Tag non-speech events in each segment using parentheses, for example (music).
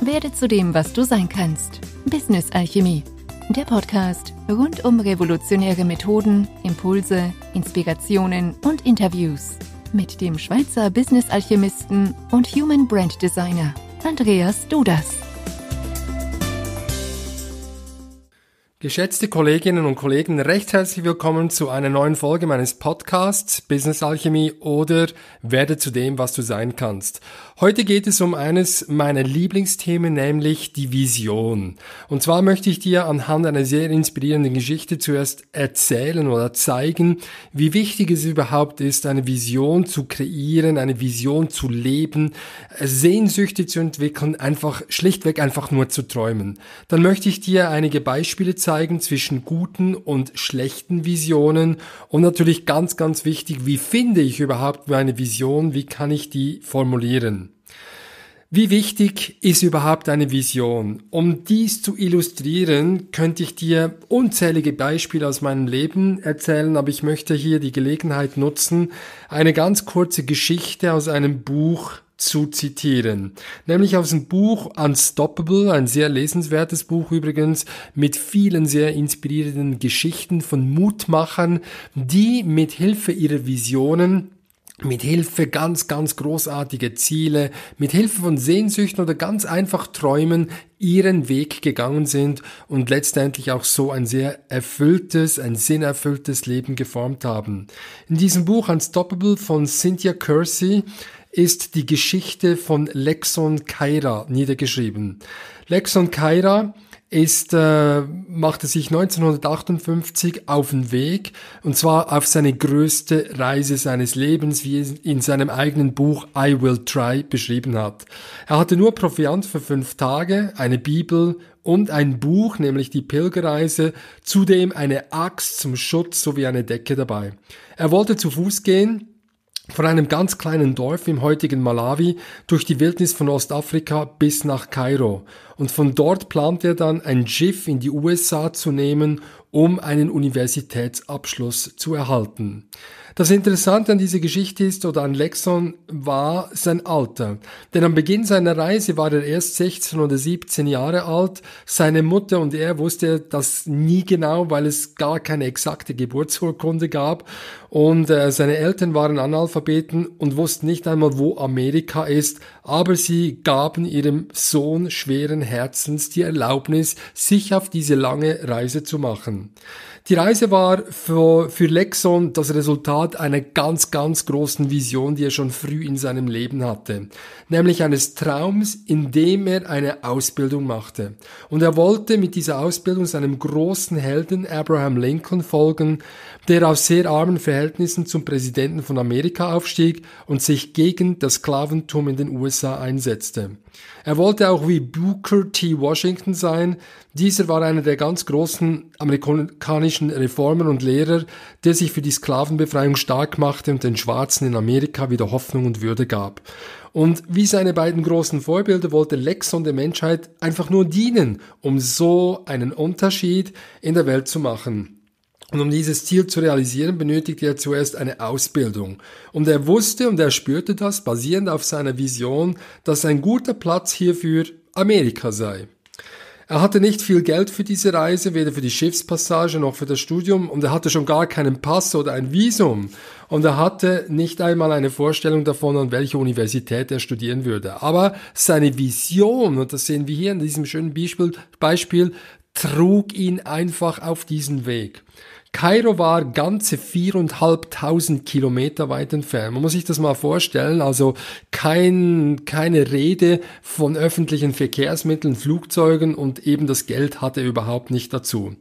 Werde zu dem, was du sein kannst. Business Alchemie. Der Podcast rund um revolutionäre Methoden, Impulse, Inspirationen und Interviews mit dem Schweizer Business Alchemisten und Human Brand Designer Andreas Dudas. Geschätzte Kolleginnen und Kollegen, recht herzlich willkommen zu einer neuen Folge meines Podcasts Business Alchemie oder Werde zu dem, was du sein kannst. Heute geht es um eines meiner Lieblingsthemen, nämlich die Vision. Und zwar möchte ich dir anhand einer sehr inspirierenden Geschichte zuerst erzählen oder zeigen, wie wichtig es überhaupt ist, eine Vision zu kreieren, eine Vision zu leben, Sehnsüchte zu entwickeln, einfach schlichtweg einfach nur zu träumen. Dann möchte ich dir einige Beispiele zeigen zwischen guten und schlechten Visionen und natürlich ganz, ganz wichtig, wie finde ich überhaupt meine Vision, wie kann ich die formulieren. Wie wichtig ist überhaupt eine Vision? Um dies zu illustrieren, könnte ich dir unzählige Beispiele aus meinem Leben erzählen, aber ich möchte hier die Gelegenheit nutzen, eine ganz kurze Geschichte aus einem Buch zu zitieren, nämlich aus dem Buch Unstoppable, ein sehr lesenswertes Buch übrigens, mit vielen sehr inspirierenden Geschichten von Mutmachern, die mit Hilfe ihrer Visionen mit Hilfe ganz, ganz großartiger Ziele, mit Hilfe von Sehnsüchten oder ganz einfach Träumen ihren Weg gegangen sind und letztendlich auch so ein sehr erfülltes, ein sinnerfülltes Leben geformt haben. In diesem Buch Unstoppable von Cynthia Kersey ist die Geschichte von Lexon Kaira niedergeschrieben. Lexon Kaira ist, äh, machte sich 1958 auf den Weg, und zwar auf seine größte Reise seines Lebens, wie es in seinem eigenen Buch I Will Try beschrieben hat. Er hatte nur Proviant für fünf Tage, eine Bibel und ein Buch, nämlich die Pilgerreise, zudem eine Axt zum Schutz sowie eine Decke dabei. Er wollte zu Fuß gehen, von einem ganz kleinen Dorf im heutigen Malawi durch die Wildnis von Ostafrika bis nach Kairo. Und von dort plant er dann, ein Schiff in die USA zu nehmen, um einen Universitätsabschluss zu erhalten. Das Interessante an dieser Geschichte ist oder an Lexon war sein Alter. Denn am Beginn seiner Reise war er erst 16 oder 17 Jahre alt. Seine Mutter und er wusste das nie genau, weil es gar keine exakte Geburtsurkunde gab. Und äh, seine Eltern waren Analphabeten und wussten nicht einmal, wo Amerika ist, aber sie gaben ihrem Sohn schweren Herzens die Erlaubnis, sich auf diese lange Reise zu machen. Die Reise war für, für Lexon das Resultat einer ganz, ganz großen Vision, die er schon früh in seinem Leben hatte, nämlich eines Traums, in dem er eine Ausbildung machte. Und er wollte mit dieser Ausbildung seinem großen Helden Abraham Lincoln folgen, der aus sehr armen Verhältnissen zum Präsidenten von Amerika aufstieg und sich gegen das Sklaventum in den USA Mixer einsetzte. Er wollte auch wie Booker T. Washington sein. Dieser war einer der ganz großen amerikanischen Reformer und Lehrer, der sich für die Sklavenbefreiung stark machte und den Schwarzen in Amerika wieder Hoffnung und Würde gab. Und wie seine beiden großen Vorbilder wollte Lexon der Menschheit einfach nur dienen, um so einen Unterschied in der Welt zu machen. Und um dieses Ziel zu realisieren, benötigte er zuerst eine Ausbildung. Und er wusste und er spürte das, basierend auf seiner Vision, dass ein guter Platz hierfür Amerika sei. Er hatte nicht viel Geld für diese Reise, weder für die Schiffspassage noch für das Studium, und er hatte schon gar keinen Pass oder ein Visum, und er hatte nicht einmal eine Vorstellung davon, an welcher Universität er studieren würde. Aber seine Vision, und das sehen wir hier in diesem schönen Beispiel trug ihn einfach auf diesen Weg. Kairo war ganze viereinhalbtausend Kilometer weit entfernt. Man muss sich das mal vorstellen. Also kein, keine Rede von öffentlichen Verkehrsmitteln, Flugzeugen und eben das Geld hatte überhaupt nicht dazu.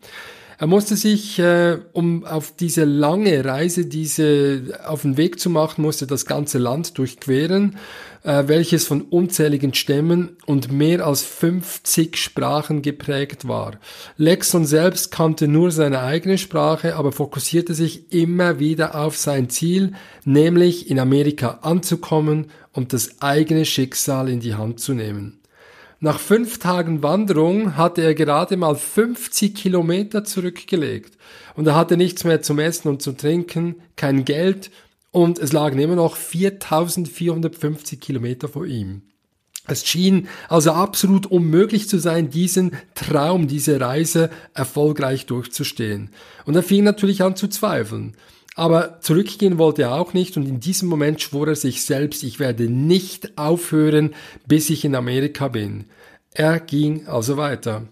Er musste sich, äh, um auf diese lange Reise, diese auf den Weg zu machen, musste das ganze Land durchqueren, äh, welches von unzähligen Stämmen und mehr als 50 Sprachen geprägt war. Lexon selbst kannte nur seine eigene Sprache, aber fokussierte sich immer wieder auf sein Ziel, nämlich in Amerika anzukommen und das eigene Schicksal in die Hand zu nehmen. Nach fünf Tagen Wanderung hatte er gerade mal 50 Kilometer zurückgelegt und er hatte nichts mehr zum Essen und zum Trinken, kein Geld und es lagen immer noch 4450 Kilometer vor ihm. Es schien also absolut unmöglich zu sein, diesen Traum, diese Reise erfolgreich durchzustehen. Und er fing natürlich an zu zweifeln. Aber zurückgehen wollte er auch nicht und in diesem Moment schwor er sich selbst, ich werde nicht aufhören, bis ich in Amerika bin. Er ging also weiter.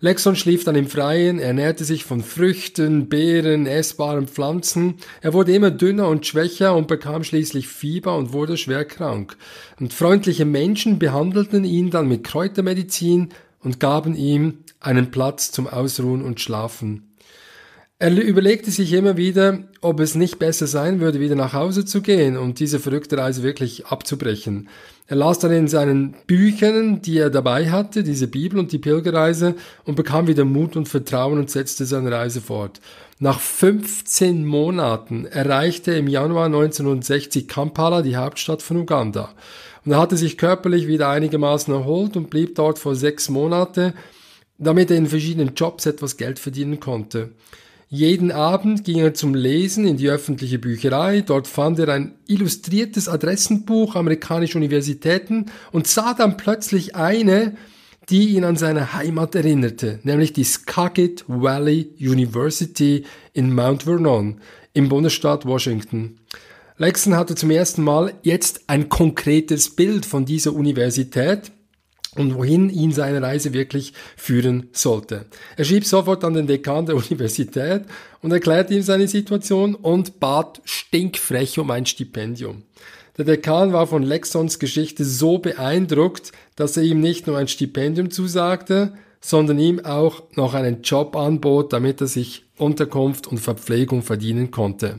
Lexon schlief dann im Freien, ernährte sich von Früchten, Beeren, essbaren Pflanzen. Er wurde immer dünner und schwächer und bekam schließlich Fieber und wurde schwer krank. Und freundliche Menschen behandelten ihn dann mit Kräutermedizin und gaben ihm einen Platz zum Ausruhen und Schlafen. Er überlegte sich immer wieder, ob es nicht besser sein würde, wieder nach Hause zu gehen und diese verrückte Reise wirklich abzubrechen. Er las dann in seinen Büchern, die er dabei hatte, diese Bibel und die Pilgerreise und bekam wieder Mut und Vertrauen und setzte seine Reise fort. Nach 15 Monaten erreichte er im Januar 1960 Kampala, die Hauptstadt von Uganda. Und er hatte sich körperlich wieder einigermaßen erholt und blieb dort vor sechs Monate, damit er in verschiedenen Jobs etwas Geld verdienen konnte. Jeden Abend ging er zum Lesen in die öffentliche Bücherei, dort fand er ein illustriertes Adressenbuch amerikanischer Universitäten und sah dann plötzlich eine, die ihn an seine Heimat erinnerte, nämlich die Skagit Valley University in Mount Vernon im Bundesstaat Washington. Lexon hatte zum ersten Mal jetzt ein konkretes Bild von dieser Universität und wohin ihn seine Reise wirklich führen sollte. Er schrieb sofort an den Dekan der (laughs) Universität und erklärte ihm seine Situation und bat stinkfrech um ein Stipendium. Der Dekan war von Lexons Geschichte so beeindruckt, dass er ihm nicht nur ein Stipendium zusagte, sondern ihm auch noch einen Job anbot, damit er sich Unterkunft und Verpflegung verdienen konnte.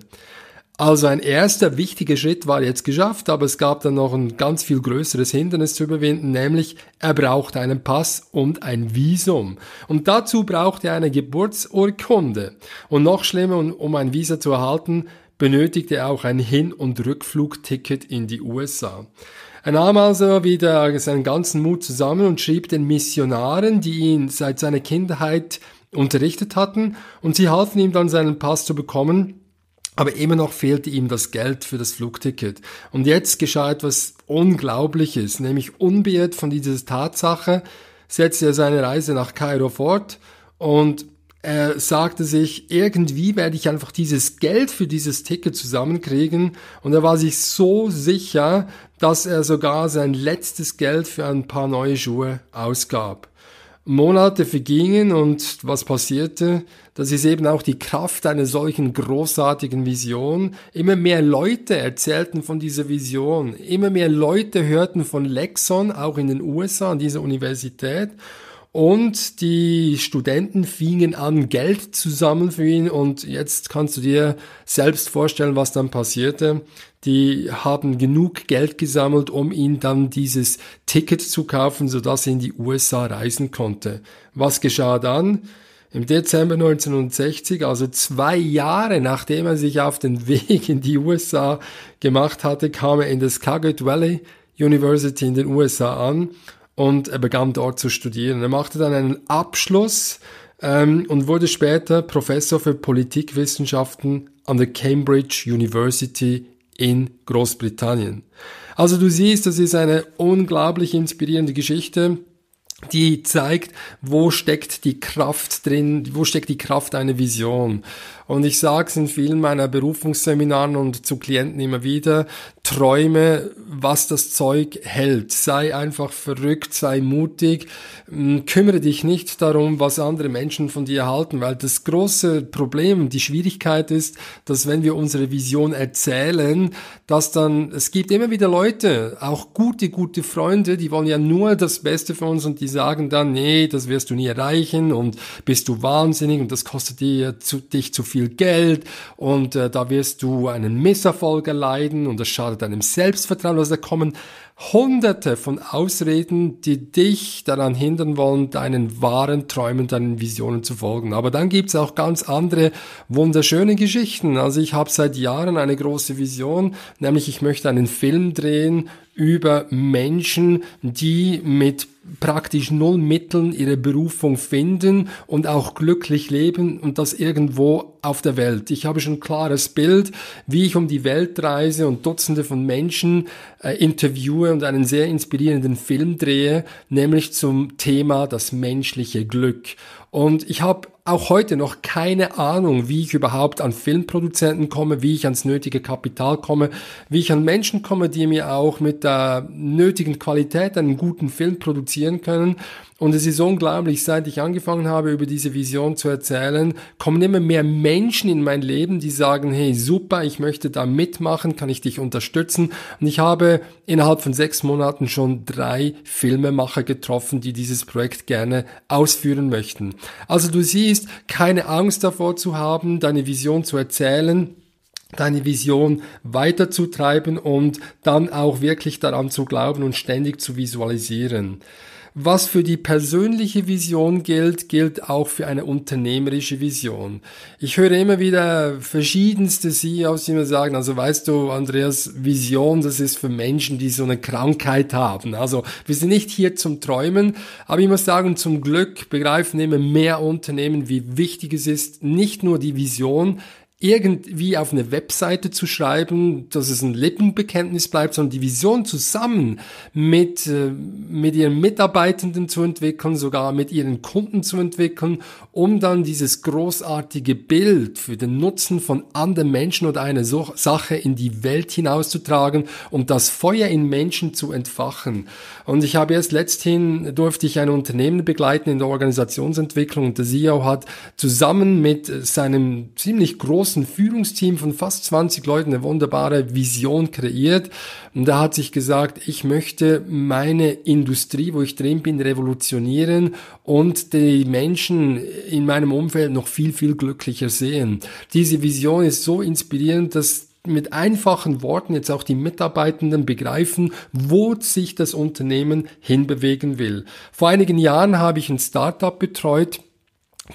Also ein erster wichtiger Schritt war jetzt geschafft, aber es gab dann noch ein ganz viel größeres Hindernis zu überwinden, nämlich er braucht einen Pass und ein Visum. Und dazu braucht er eine Geburtsurkunde. Und noch schlimmer, um ein Visa zu erhalten, benötigte er auch ein Hin- und Rückflugticket in die USA. Er nahm also wieder seinen ganzen Mut zusammen und schrieb den Missionaren, die ihn seit seiner Kindheit unterrichtet hatten, und sie halfen ihm dann seinen Pass zu bekommen, aber immer noch fehlte ihm das Geld für das Flugticket. Und jetzt geschah etwas Unglaubliches, nämlich unbeirrt von dieser Tatsache setzte er seine Reise nach Kairo fort und er sagte sich, irgendwie werde ich einfach dieses Geld für dieses Ticket zusammenkriegen. Und er war sich so sicher, dass er sogar sein letztes Geld für ein paar neue Schuhe ausgab. Monate vergingen und was passierte? Das ist eben auch die Kraft einer solchen großartigen Vision. Immer mehr Leute erzählten von dieser Vision. Immer mehr Leute hörten von Lexon, auch in den USA, an dieser Universität. Und die Studenten fingen an, Geld zu sammeln für ihn. Und jetzt kannst du dir selbst vorstellen, was dann passierte. Die haben genug Geld gesammelt, um ihn dann dieses Ticket zu kaufen, sodass er in die USA reisen konnte. Was geschah dann? Im Dezember 1960, also zwei Jahre nachdem er sich auf den (laughs) Weg in die USA gemacht hatte, kam er in das Skagit Valley University in den USA an und er begann dort zu studieren. Er machte dann einen Abschluss ähm, und wurde später Professor für Politikwissenschaften an der Cambridge University in Großbritannien. Also du siehst, das ist eine unglaublich inspirierende Geschichte die zeigt, wo steckt die Kraft drin, wo steckt die Kraft einer Vision. Und ich sage es in vielen meiner Berufungsseminaren und zu Klienten immer wieder, träume, was das Zeug hält. Sei einfach verrückt, sei mutig, kümmere dich nicht darum, was andere Menschen von dir halten, weil das große Problem, die Schwierigkeit ist, dass wenn wir unsere Vision erzählen, dass dann, es gibt immer wieder Leute, auch gute, gute Freunde, die wollen ja nur das Beste für uns und die sagen dann, nee, das wirst du nie erreichen und bist du wahnsinnig und das kostet dir zu, dich zu viel viel Geld und äh, da wirst du einen Misserfolg erleiden und das schadet deinem Selbstvertrauen. Also da kommen hunderte von Ausreden, die dich daran hindern wollen, deinen wahren Träumen, deinen Visionen zu folgen. Aber dann gibt's auch ganz andere wunderschöne Geschichten. Also ich habe seit Jahren eine große Vision, nämlich ich möchte einen Film drehen über Menschen, die mit praktisch null Mitteln ihre Berufung finden und auch glücklich leben und das irgendwo auf der Welt. Ich habe schon ein klares Bild, wie ich um die Welt reise und Dutzende von Menschen äh, interviewe und einen sehr inspirierenden Film drehe, nämlich zum Thema das menschliche Glück. Und ich habe auch heute noch keine Ahnung, wie ich überhaupt an Filmproduzenten komme, wie ich ans nötige Kapital komme, wie ich an Menschen komme, die mir auch mit der nötigen Qualität einen guten Film produzieren können. Und es ist unglaublich, seit ich angefangen habe, über diese Vision zu erzählen, kommen immer mehr Menschen in mein Leben, die sagen, hey, super, ich möchte da mitmachen, kann ich dich unterstützen? Und ich habe innerhalb von sechs Monaten schon drei Filmemacher getroffen, die dieses Projekt gerne ausführen möchten. Also du siehst, keine Angst davor zu haben, deine Vision zu erzählen deine Vision weiterzutreiben und dann auch wirklich daran zu glauben und ständig zu visualisieren. Was für die persönliche Vision gilt, gilt auch für eine unternehmerische Vision. Ich höre immer wieder verschiedenste CEOs, die mir sagen, also weißt du, Andreas, Vision, das ist für Menschen, die so eine Krankheit haben. Also wir sind nicht hier zum Träumen, aber ich muss sagen, zum Glück begreifen immer mehr Unternehmen, wie wichtig es ist, nicht nur die Vision, irgendwie auf eine Webseite zu schreiben, dass es ein Lippenbekenntnis bleibt, sondern die Vision zusammen mit, äh, mit ihren Mitarbeitenden zu entwickeln, sogar mit ihren Kunden zu entwickeln, um dann dieses großartige Bild für den Nutzen von anderen Menschen oder einer so Sache in die Welt hinauszutragen, und das Feuer in Menschen zu entfachen. Und ich habe erst letzthin, durfte ich ein Unternehmen begleiten in der Organisationsentwicklung und der CEO hat zusammen mit äh, seinem ziemlich großen großen Führungsteam von fast 20 Leuten eine wunderbare Vision kreiert. Und da hat sich gesagt, ich möchte meine Industrie, wo ich drin bin, revolutionieren und die Menschen in meinem Umfeld noch viel, viel glücklicher sehen. Diese Vision ist so inspirierend, dass mit einfachen Worten jetzt auch die Mitarbeitenden begreifen, wo sich das Unternehmen hinbewegen will. Vor einigen Jahren habe ich ein Startup betreut,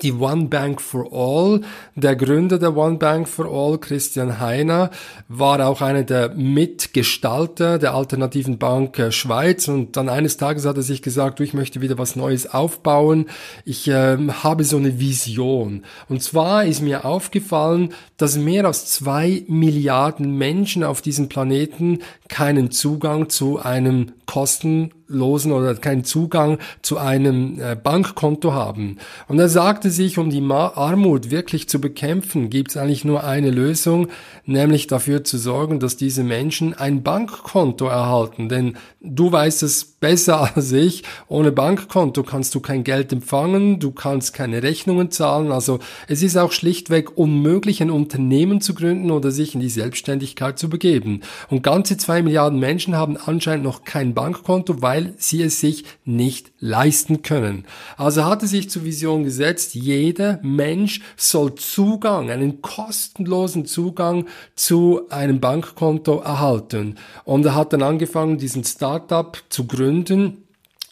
die One Bank for All. Der Gründer der One Bank for All, Christian Heiner, war auch einer der Mitgestalter der Alternativen Bank äh, Schweiz. Und dann eines Tages hat er sich gesagt, du, ich möchte wieder was Neues aufbauen. Ich äh, habe so eine Vision. Und zwar ist mir aufgefallen, dass mehr als zwei Milliarden Menschen auf diesem Planeten keinen Zugang zu einem kosten losen oder keinen Zugang zu einem äh, Bankkonto haben. Und er sagte sich, um die Armut wirklich zu bekämpfen, gibt es eigentlich nur eine Lösung, nämlich dafür zu sorgen, dass diese Menschen ein Bankkonto erhalten. Denn du weißt es besser (laughs) als ich. Ohne Bankkonto kannst du kein Geld empfangen, du kannst keine Rechnungen zahlen. Also es ist auch schlichtweg unmöglich, ein Unternehmen zu gründen oder sich in die Selbstständigkeit zu begeben. Und ganze zwei Milliarden Menschen haben anscheinend noch kein Bankkonto, weil sie es sich nicht leisten können. Also hatte sich zur Vision gesetzt, jeder Mensch soll Zugang, einen kostenlosen Zugang zu einem Bankkonto erhalten. Und er hat dann angefangen, diesen Startup zu gründen Gründen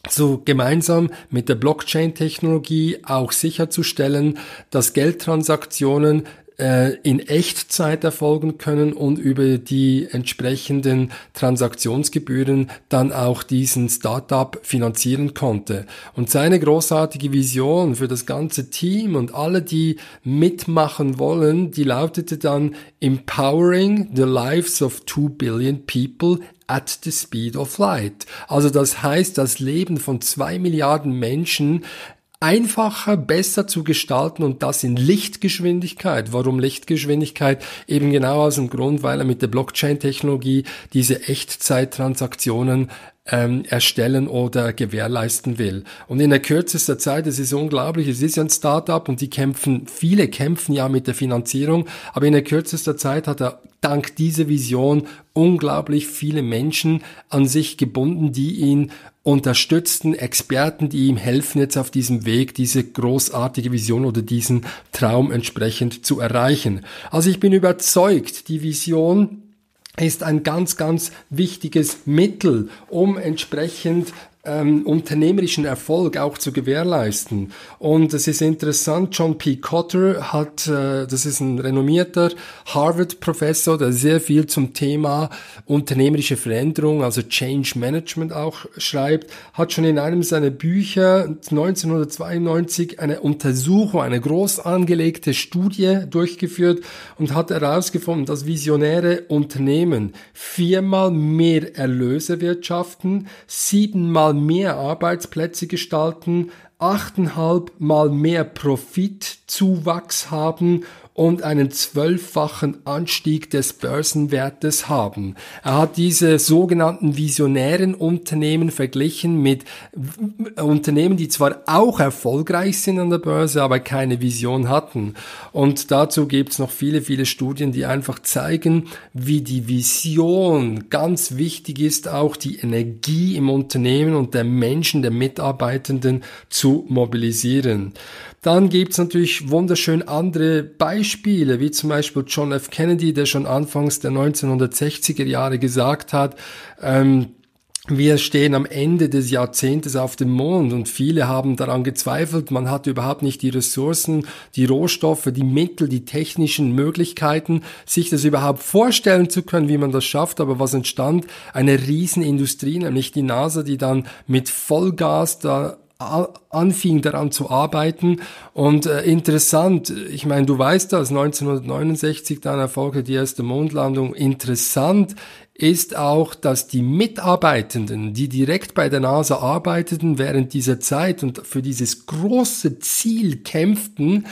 so gemeinsam mit der Blockchain-Technologie auch sicherzustellen, dass Geldtransaktionen äh, in Echtzeit erfolgen können und über die entsprechenden Transaktionsgebühren dann auch diesen Startup finanzieren konnte. Und seine großartige Vision für das ganze Team und alle, die mitmachen wollen, die lautete dann Empowering the Lives of 2 Billion People at the speed of light. Also das heißt, das Leben von zwei Milliarden Menschen einfacher, besser zu gestalten und das in Lichtgeschwindigkeit. Warum Lichtgeschwindigkeit? Eben genau aus dem Grund, weil er mit der Blockchain-Technologie diese Echtzeittransaktionen ähm, erstellen oder gewährleisten will. Und in der kürzester Zeit, es ist unglaublich, es ist ja ein Startup und die kämpfen, viele kämpfen ja mit der Finanzierung, aber in der kürzester Zeit hat er dank dieser Vision unglaublich viele Menschen an sich gebunden, die ihn unterstützten, Experten, die ihm helfen, jetzt auf diesem Weg diese großartige Vision oder diesen Traum entsprechend zu erreichen. Also ich bin überzeugt, die Vision, ist ein ganz, ganz wichtiges Mittel, um entsprechend ähm, unternehmerischen Erfolg auch zu gewährleisten. Und es ist interessant, John P. Cotter hat, äh, das ist ein renommierter Harvard-Professor, der sehr viel zum Thema unternehmerische Veränderung, also Change Management auch schreibt, hat schon in einem seiner Bücher 1992 eine Untersuchung, eine groß angelegte Studie durchgeführt und hat herausgefunden, dass visionäre Unternehmen viermal mehr Erlöse wirtschaften, siebenmal mehr Arbeitsplätze gestalten, 8,5 mal mehr Profitzuwachs haben und einen zwölffachen Anstieg des Börsenwertes haben. Er hat diese sogenannten visionären Unternehmen verglichen mit Unternehmen, die zwar auch erfolgreich sind an der Börse, aber keine Vision hatten. Und dazu gibt es noch viele, viele Studien, die einfach zeigen, wie die Vision ganz wichtig ist, auch die Energie im Unternehmen und der Menschen, der Mitarbeitenden zu mobilisieren. Dann gibt es natürlich wunderschön andere Beispiele, Beispiele, wie zum Beispiel John F. Kennedy, der schon anfangs der 1960er Jahre gesagt hat, ähm, wir stehen am Ende des Jahrzehntes auf dem Mond und viele haben daran gezweifelt. Man hatte überhaupt nicht die Ressourcen, die Rohstoffe, die Mittel, die technischen Möglichkeiten, sich das überhaupt vorstellen zu können, wie man das schafft. Aber was entstand? Eine Riesenindustrie, nämlich die NASA, die dann mit Vollgas da anfing daran zu arbeiten. Und äh, interessant, ich meine, du weißt das, 1969 dann erfolgte die erste Mondlandung. Interessant ist auch, dass die Mitarbeitenden, die direkt bei der NASA arbeiteten während dieser Zeit und für dieses große Ziel kämpften,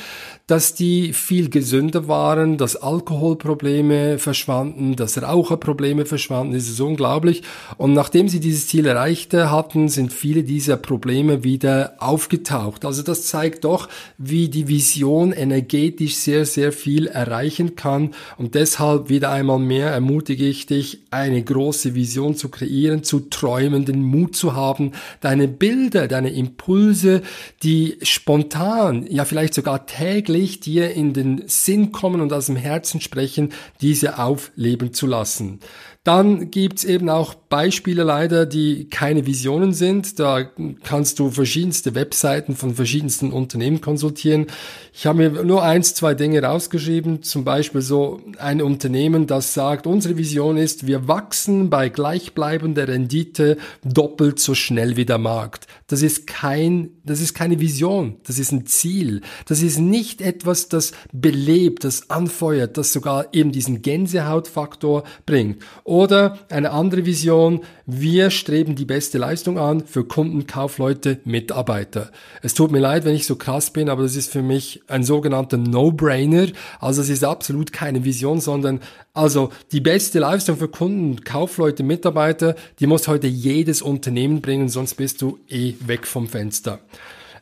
dass die viel gesünder waren, dass Alkoholprobleme verschwanden, dass Raucherprobleme verschwanden, das ist unglaublich. Und nachdem sie dieses Ziel erreicht hatten, sind viele dieser Probleme wieder aufgetaucht. Also das zeigt doch, wie die Vision energetisch sehr, sehr viel erreichen kann. Und deshalb wieder einmal mehr ermutige ich dich, eine große Vision zu kreieren, zu träumen, den Mut zu haben, deine Bilder, deine Impulse, die spontan, ja vielleicht sogar täglich dir in den Sinn kommen und aus dem Herzen sprechen, diese aufleben zu lassen. Dann gibt's eben auch Beispiele leider, die keine Visionen sind. Da kannst du verschiedenste Webseiten von verschiedensten Unternehmen konsultieren. Ich habe mir nur eins, zwei Dinge rausgeschrieben. Zum Beispiel so ein Unternehmen, das sagt, unsere Vision ist, wir wachsen bei gleichbleibender Rendite doppelt so schnell wie der Markt. Das ist kein, das ist keine Vision. Das ist ein Ziel. Das ist nicht etwas, das belebt, das anfeuert, das sogar eben diesen Gänsehautfaktor bringt. Oder eine andere Vision, von, wir streben die beste Leistung an für Kunden, Kaufleute, Mitarbeiter. Es tut mir leid, wenn ich so krass bin, aber das ist für mich ein sogenannter No-Brainer. Also es ist absolut keine Vision, sondern also die beste Leistung für Kunden, Kaufleute, Mitarbeiter, die muss heute jedes Unternehmen bringen, sonst bist du eh weg vom Fenster.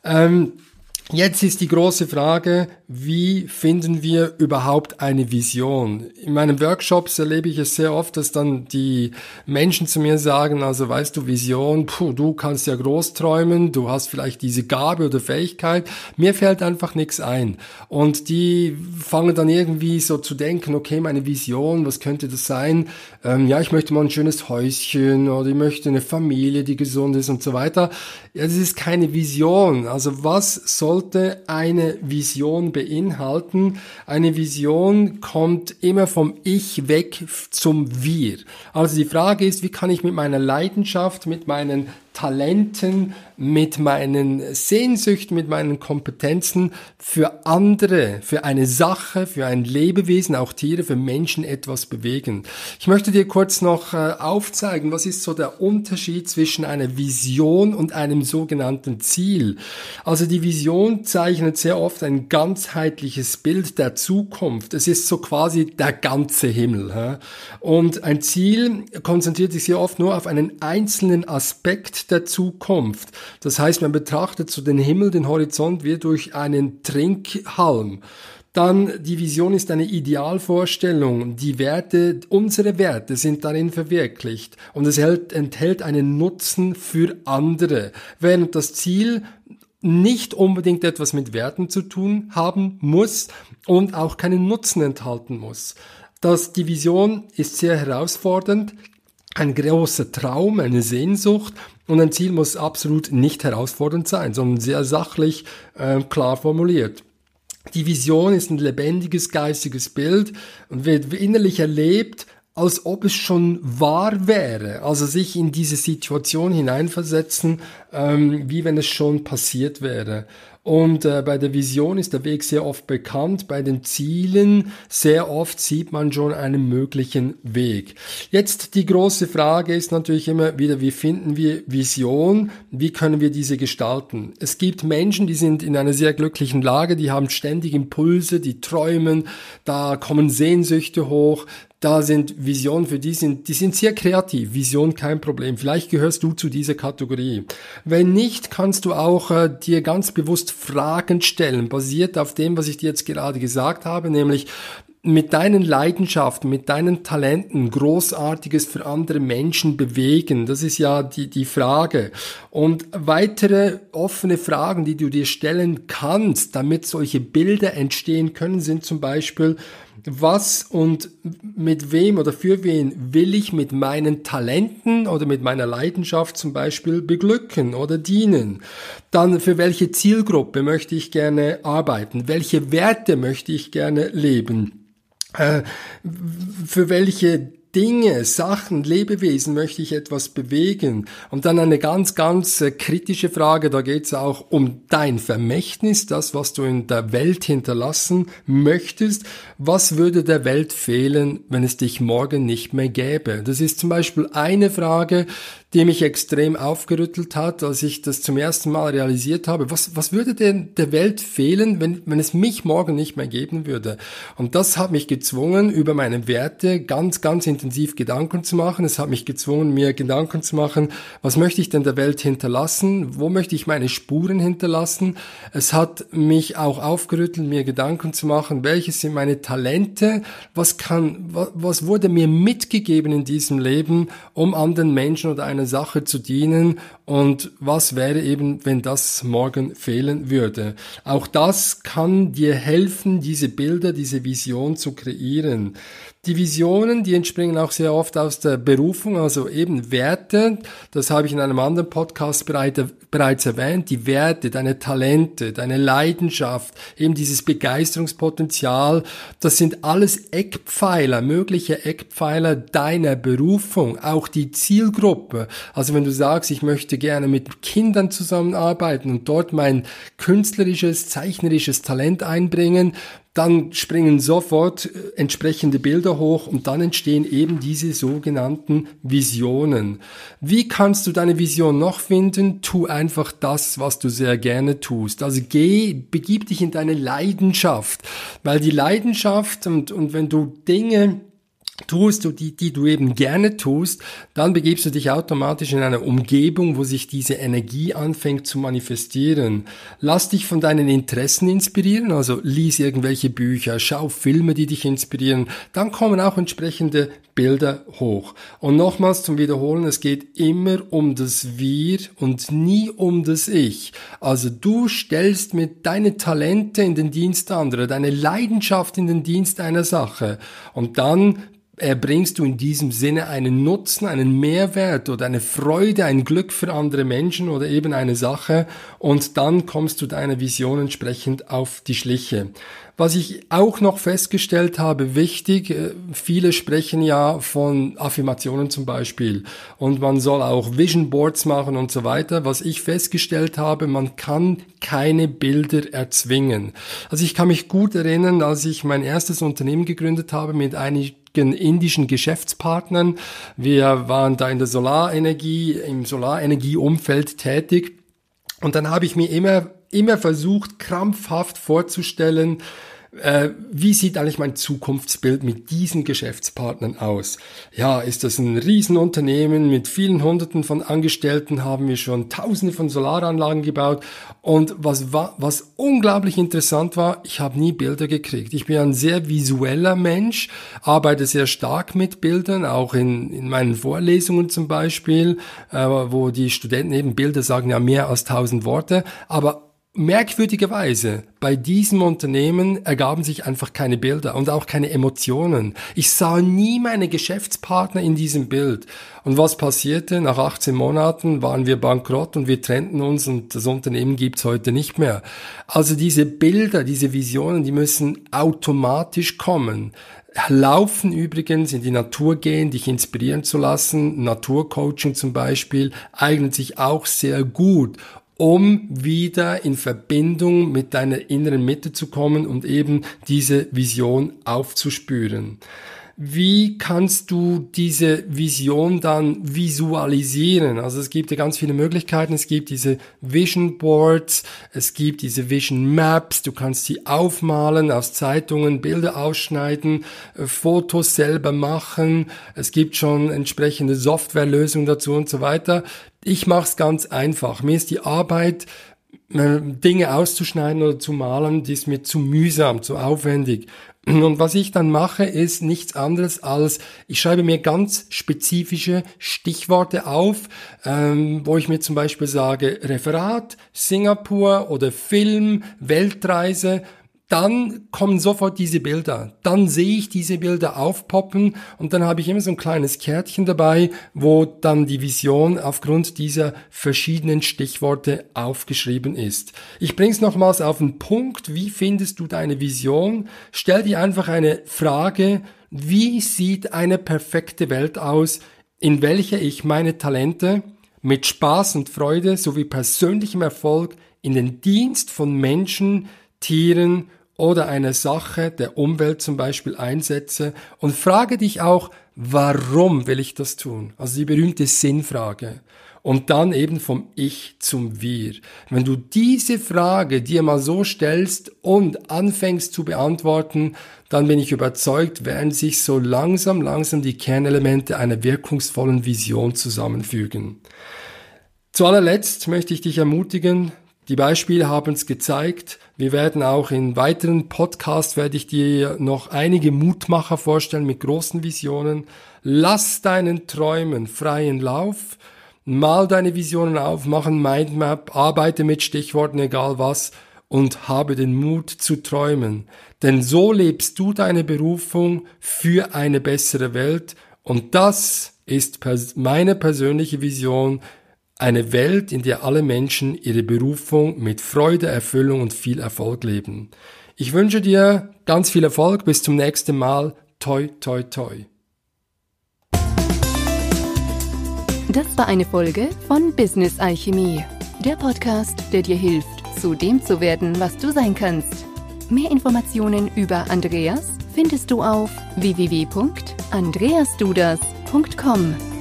Ähm, Jetzt ist die große Frage, wie finden wir überhaupt eine Vision? In meinen Workshops erlebe ich es sehr oft, dass dann die Menschen zu mir sagen, also weißt du, Vision, puh, du kannst ja groß träumen, du hast vielleicht diese Gabe oder Fähigkeit, mir fällt einfach nichts ein. Und die fangen dann irgendwie so zu denken, okay, meine Vision, was könnte das sein? Ähm, ja, ich möchte mal ein schönes Häuschen oder ich möchte eine Familie, die gesund ist und so weiter. Ja, das ist keine Vision. Also was soll sollte eine Vision beinhalten. Eine Vision kommt immer vom Ich weg zum Wir. Also die Frage ist, wie kann ich mit meiner Leidenschaft, mit meinen Talenten, mit meinen Sehnsüchten, mit meinen Kompetenzen für andere, für eine Sache, für ein Lebewesen, auch Tiere, für Menschen etwas bewegen. Ich möchte dir kurz noch äh, aufzeigen, was ist so der Unterschied zwischen einer Vision und einem sogenannten Ziel. Also die Vision zeichnet sehr oft ein ganzheitliches Bild der Zukunft. Es ist so quasi der ganze Himmel. Und ein Ziel konzentriert sich sehr oft nur auf einen einzelnen Aspekt der Zukunft. Das heißt, man betrachtet zu so den Himmel, den Horizont wie durch einen Trinkhalm. Dann die Vision ist eine Idealvorstellung. Die Werte, unsere Werte sind darin verwirklicht und es enthält einen Nutzen für andere, während das Ziel nicht unbedingt etwas mit Werten zu tun haben muss und auch keinen Nutzen enthalten muss. Das, die Vision ist sehr herausfordernd, ein großer Traum, eine Sehnsucht, und ein Ziel muss absolut nicht herausfordernd sein, sondern sehr sachlich, äh, klar formuliert. Die Vision ist ein lebendiges geistiges Bild und wird innerlich erlebt als ob es schon wahr wäre. Also sich in diese Situation hineinversetzen, ähm, wie wenn es schon passiert wäre. Und äh, bei der Vision ist der Weg sehr oft bekannt, bei den Zielen sehr oft sieht man schon einen möglichen Weg. Jetzt die große Frage ist natürlich immer wieder, wie finden wir Vision, wie können wir diese gestalten? Es gibt Menschen, die sind in einer sehr glücklichen Lage, die haben ständig Impulse, die träumen, da kommen Sehnsüchte hoch, da sind Visionen für die sind, die sind sehr kreativ. Vision kein Problem. Vielleicht gehörst du zu dieser Kategorie. Wenn nicht, kannst du auch äh, dir ganz bewusst Fragen stellen, basiert auf dem, was ich dir jetzt gerade gesagt habe, nämlich mit deinen Leidenschaften, mit deinen Talenten Großartiges für andere Menschen bewegen? Das ist ja die, die Frage. Und weitere offene Fragen, die du dir stellen kannst, damit solche Bilder entstehen können, sind zum Beispiel, was und mit wem oder für wen will ich mit meinen Talenten oder mit meiner Leidenschaft zum Beispiel beglücken oder dienen? Dann für welche Zielgruppe möchte ich gerne arbeiten? Welche Werte möchte ich gerne leben? Äh, für welche Dinge, Sachen, Lebewesen möchte ich etwas bewegen. Und dann eine ganz, ganz äh, kritische Frage, da geht es auch um dein Vermächtnis, das, was du in der Welt hinterlassen möchtest. Was würde der Welt fehlen, wenn es dich morgen nicht mehr gäbe? Das ist zum Beispiel eine Frage, die mich extrem aufgerüttelt hat, als ich das zum ersten Mal realisiert habe. Was, was würde denn der Welt fehlen, wenn, wenn es mich morgen nicht mehr geben würde? Und das hat mich gezwungen, über meine Werte ganz, ganz intensiv Gedanken zu machen. Es hat mich gezwungen, mir Gedanken zu machen, was möchte ich denn der Welt hinterlassen? Wo möchte ich meine Spuren hinterlassen? Es hat mich auch aufgerüttelt, mir Gedanken zu machen, welches sind meine Talente? Was kann, was, was wurde mir mitgegeben in diesem Leben, um anderen Menschen oder einer Sache zu dienen und was wäre eben, wenn das morgen fehlen würde? Auch das kann dir helfen, diese Bilder, diese Vision zu kreieren. Die Visionen, die entspringen auch sehr oft aus der Berufung, also eben Werte. Das habe ich in einem anderen Podcast bereits erwähnt. Die Werte, deine Talente, deine Leidenschaft, eben dieses Begeisterungspotenzial. Das sind alles Eckpfeiler, mögliche Eckpfeiler deiner Berufung. Auch die Zielgruppe. Also wenn du sagst, ich möchte möchte gerne mit Kindern zusammenarbeiten und dort mein künstlerisches, zeichnerisches Talent einbringen, dann springen sofort äh, entsprechende Bilder hoch und dann entstehen eben diese sogenannten Visionen. Wie kannst du deine Vision noch finden? Tu einfach das, was du sehr gerne tust. Also geh, begib dich in deine Leidenschaft, weil die Leidenschaft und, und wenn du Dinge tust du, die, die du eben gerne tust, dann begibst du dich automatisch in eine Umgebung, wo sich diese Energie anfängt zu manifestieren. Lass dich von deinen Interessen inspirieren, also lies irgendwelche Bücher, schau Filme, die dich inspirieren, dann kommen auch entsprechende Bilder hoch. Und nochmals zum Wiederholen, es geht immer um das Wir und nie um das Ich. Also du stellst mit deine Talente in den Dienst anderer, deine Leidenschaft in den Dienst einer Sache. Und dann erbringst äh, du in diesem Sinne einen Nutzen, einen Mehrwert oder eine Freude, ein Glück für andere Menschen oder eben eine Sache und dann kommst du deiner Vision entsprechend auf die Schliche. Was ich auch noch festgestellt habe, wichtig, äh, viele sprechen ja von Affirmationen zum Beispiel und man soll auch Vision Boards machen und so weiter. Was ich festgestellt habe, man kann keine Bilder erzwingen. Also ich kann mich gut erinnern, als ich mein erstes Unternehmen gegründet habe mit einer wichtigen indischen Geschäftspartnern. Wir waren da in der Solarenergie, im Solarenergieumfeld tätig. Und dann habe ich mir immer, immer versucht, krampfhaft vorzustellen, äh, wie sieht eigentlich mein Zukunftsbild mit diesen Geschäftspartnern aus? Ja, ist das ein Riesenunternehmen mit vielen Hunderten von Angestellten, haben wir schon Tausende von Solaranlagen gebaut und was, war, was unglaublich interessant war, ich habe nie Bilder gekriegt. Ich bin ein sehr visueller Mensch, arbeite sehr stark mit Bildern, auch in, in meinen Vorlesungen zum Beispiel, äh, wo die Studenten eben Bilder sagen, ja, mehr als tausend Worte, aber Merkwürdigerweise, bei diesem Unternehmen ergaben sich einfach keine Bilder und auch keine Emotionen. Ich sah nie meine Geschäftspartner in diesem Bild. Und was passierte? Nach 18 Monaten waren wir bankrott und wir trennten uns und das Unternehmen gibt's heute nicht mehr. Also diese Bilder, diese Visionen, die müssen automatisch kommen. Laufen übrigens, in die Natur gehen, dich inspirieren zu lassen, Naturcoaching zum Beispiel, eignet sich auch sehr gut, um wieder in Verbindung mit deiner inneren Mitte zu kommen und eben diese Vision aufzuspüren wie kannst du diese Vision dann visualisieren? Also es gibt ja ganz viele Möglichkeiten. Es gibt diese Vision Boards, es gibt diese Vision Maps. Du kannst sie aufmalen, aus Zeitungen Bilder ausschneiden, äh, Fotos selber machen. Es gibt schon entsprechende Softwarelösungen dazu und so weiter. Ich mache es ganz einfach. Mir ist die Arbeit äh, Dinge auszuschneiden oder zu malen, die ist mir zu mühsam, zu aufwendig. (clears throat) Und was ich dann mache, ist nichts anderes als, ich schreibe mir ganz spezifische Stichworte auf, ähm, wo ich mir zum Beispiel sage, Referat, Singapur oder Film, Weltreise, dann kommen sofort diese Bilder. Dann sehe ich diese Bilder aufpoppen und dann habe ich immer so ein kleines Kärtchen dabei, wo dann die Vision aufgrund dieser verschiedenen Stichworte aufgeschrieben ist. Ich bringe es nochmals auf den Punkt. Wie findest du deine Vision? Stell dir einfach eine Frage. Wie sieht eine perfekte Welt aus, in welcher ich meine Talente mit Spaß und Freude sowie persönlichem Erfolg in den Dienst von Menschen Tieren oder eine Sache, der Umwelt zum Beispiel einsetze und frage dich auch, warum will ich das tun? Also die berühmte Sinnfrage. Und dann eben vom Ich zum Wir. Wenn du diese Frage dir mal so stellst und anfängst zu beantworten, dann bin ich überzeugt, werden sich so langsam, langsam die Kernelemente einer wirkungsvollen Vision zusammenfügen. Zu allerletzt möchte ich dich ermutigen, die Beispiele haben es gezeigt. Wir werden auch in weiteren Podcasts werde ich dir noch einige Mutmacher vorstellen mit großen Visionen. Lass deinen Träumen freien Lauf. Mal deine Visionen auf, mach ein Mindmap, arbeite mit Stichworten, egal was, und habe den Mut zu träumen. Denn so lebst du deine Berufung für eine bessere Welt. Und das ist meine persönliche Vision eine Welt, in der alle Menschen ihre Berufung mit Freude, Erfüllung und viel Erfolg leben. Ich wünsche dir ganz viel Erfolg. Bis zum nächsten Mal. Toi, toi, toi. Das war eine Folge von Business Alchemie. Der Podcast, der dir hilft, zu dem zu werden, was du sein kannst. Mehr Informationen über Andreas findest du auf www.andreasdudas.com.